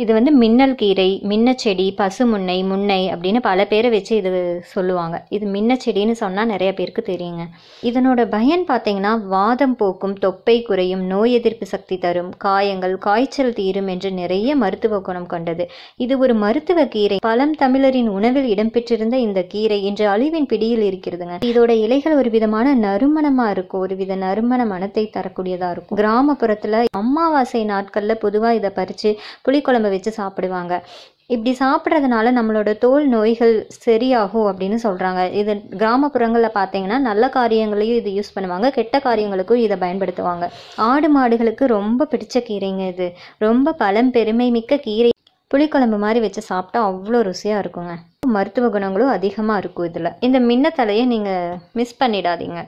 இது வந்து மின்னல் கீரை மின்னச்செடி பசுமுன்னை முன்னை அப்படின்னு பல பேரை வச்சு இது சொல்லுவாங்க இது மின்னச்செடின்னு சொன்னால் நிறைய பேருக்கு தெரியுங்க இதனோட பயன் பார்த்தீங்கன்னா வாதம் போக்கும் தொப்பை குறையும் நோய் எதிர்ப்பு சக்தி தரும் காயங்கள் காய்ச்சல் தீரும் என்று நிறைய மருத்துவ குணம் கொண்டது இது ஒரு மருத்துவ கீரை பழம் தமிழரின் உணவில் இடம்பெற்றிருந்த இந்த கீரை இன்று அழிவின் பிடியில் இருக்கிறதுங்க இதோட இலைகள் ஒரு விதமான நறுமணமாக இருக்கும் ஒரு வித நறுமண மனத்தை தரக்கூடியதாக இருக்கும் கிராமப்புறத்தில் அம்மாவாசை நாட்களில் பொதுவாக இதை பறித்து புளிக்குழம்பு புளிக்குழம்பு வச்சு சாப்பிடுவாங்க இப்படி சாப்பிட்றதுனால நம்மளோட தோல் நோய்கள் சரியாகும் அப்படின்னு சொல்கிறாங்க இது கிராமப்புறங்களில் பார்த்தீங்கன்னா நல்ல காரியங்களையும் இது யூஸ் பண்ணுவாங்க கெட்ட காரியங்களுக்கும் இதை பயன்படுத்துவாங்க ஆடு மாடுகளுக்கு ரொம்ப பிடிச்ச கீரைங்க இது ரொம்ப பலம் பெருமை மிக்க கீரை புளிக்குழம்பு மாதிரி வச்சு சாப்பிட்டா அவ்வளோ ருசியாக இருக்குங்க மருத்துவ குணங்களும் அதிகமாக இருக்கும் இதில் இந்த மின்னத்தலையை நீங்கள் மிஸ் பண்ணிடாதீங்க